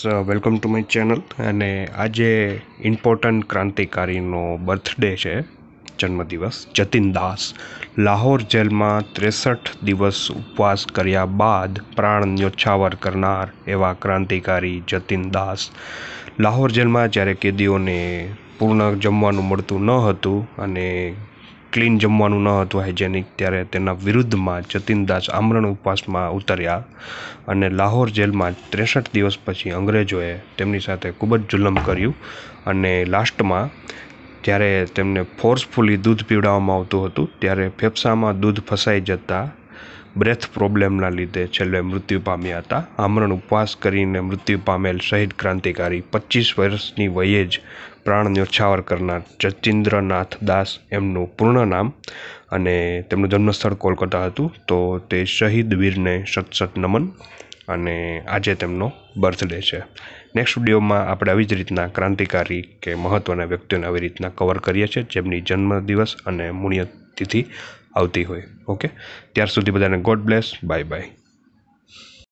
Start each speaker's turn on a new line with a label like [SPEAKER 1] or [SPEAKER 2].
[SPEAKER 1] so welcome to my channel અને આજે important ક્રાંતિકારીનો birthday છે જન્મદિવસ જતીન દાસ લાહોર જેલમાં ત્રેસઠ દિવસ ઉપવાસ કર્યા બાદ પ્રાણ ન્યોછાવર કરનાર એવા ક્રાંતિકારી જતીન દાસ લાહોર જેલમાં જ્યારે કેદીઓને પૂર્ણ જમવાનું મળતું ન હતું અને ક્લીન જમવાનું ન હતું હાઇજેનિક ત્યારે તેના વિરુદ્ધમાં જતીનદાસ આમરણ ઉપવાસમાં ઉતર્યા અને લાહોર જેલમાં ત્રેસઠ દિવસ પછી અંગ્રેજોએ તેમની સાથે ખૂબ જ જુલમ કર્યું અને લાસ્ટમાં જ્યારે તેમને ફોર્સફુલી દૂધ પીવડાવવામાં આવતું હતું ત્યારે ફેફસામાં દૂધ ફસાઈ જતાં બ્રેથ પ્રોબ્લેમના લીધે છેલ્લે મૃત્યુ પામ્યા હતા આમરણ ઉપવાસ કરીને મૃત્યુ પામેલ શહીદ ક્રાંતિકારી પચીસ વર્ષની વયે જ પ્રાણ ન્યોછાવર કરનાર જચિન્દ્રનાથ દાસ એમનું પૂર્ણ નામ અને તેમનું જન્મસ્થળ કોલકાતા હતું તો તે શહીદ વીરને સતસત નમન અને આજે તેમનો બર્થડે છે નેક્સ્ટ વિડીયોમાં આપણે આવી જ રીતના ક્રાંતિકારી કે મહત્ત્વના વ્યક્તિઓને આવી રીતના કવર કરીએ છીએ જેમની જન્મદિવસ અને પુણ્યતિથિ આવતી હોય ઓકે ત્યાર સુધી બધાને ગોડ બ્લેસ બાય બાય